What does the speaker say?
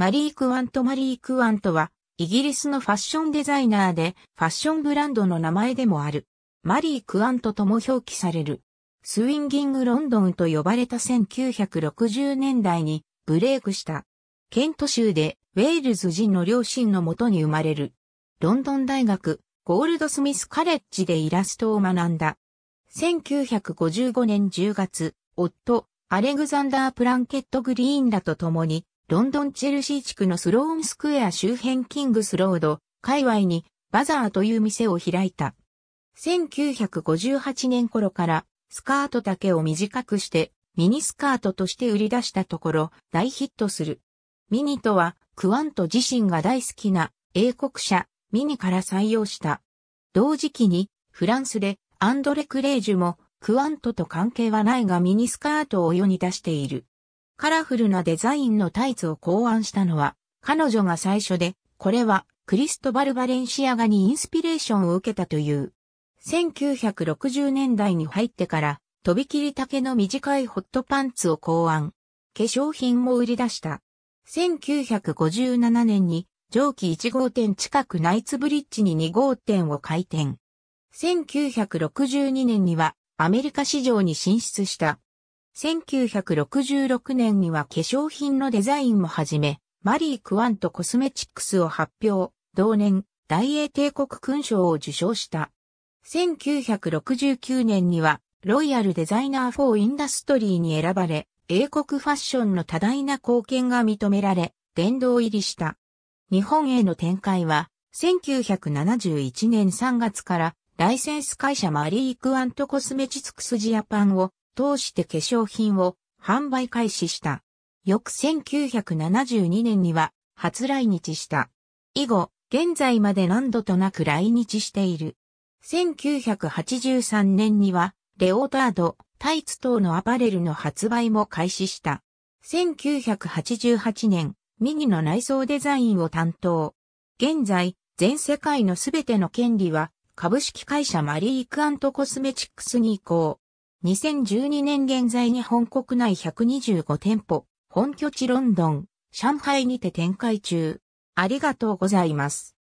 マリー・クワント・マリー・クワントは、イギリスのファッションデザイナーで、ファッションブランドの名前でもある。マリー・クワントとも表記される。スウィンギング・ロンドンと呼ばれた1960年代にブレイクした。ケント州でウェールズ人の両親のもとに生まれる。ロンドン大学ゴールドスミスカレッジでイラストを学んだ。1955年10月、夫、アレグザンダー・プランケット・グリーンらと共にロンドンチェルシー地区のスローンスクエア周辺キングスロード、界隈にバザーという店を開いた。1958年頃からスカート丈を短くしてミニスカートとして売り出したところ大ヒットする。ミニとはクワント自身が大好きな英国社ミニから採用した。同時期にフランスでアンドレ・クレージュもクワントと関係はないがミニスカートを世に出している。カラフルなデザインのタイツを考案したのは、彼女が最初で、これはクリストバル・バレンシアガにインスピレーションを受けたという。1960年代に入ってから、とびきり丈の短いホットパンツを考案。化粧品も売り出した。1957年に上記1号店近くナイツブリッジに2号店を開店。1962年にはアメリカ市場に進出した1966年には化粧品のデザインも始め、マリー・クワント・コスメチックスを発表、同年、大英帝国勲章を受賞した。1969年には、ロイヤルデザイナー・フォー・インダストリーに選ばれ、英国ファッションの多大な貢献が認められ、殿堂入りした。日本への展開は、1971年3月から、ライセンス会社マリー・クワント・コスメチックス・ジャパンを通して化粧品を販売開始した。翌1972年には初来日した。以後、現在まで何度となく来日している。1983年には、レオタード、タイツ等のアパレルの発売も開始した。1988年、ミニの内装デザインを担当。現在、全世界のすべての権利は、株式会社マリークアントコスメチックスに移行。2012年現在日本国内125店舗、本拠地ロンドン、上海にて展開中。ありがとうございます。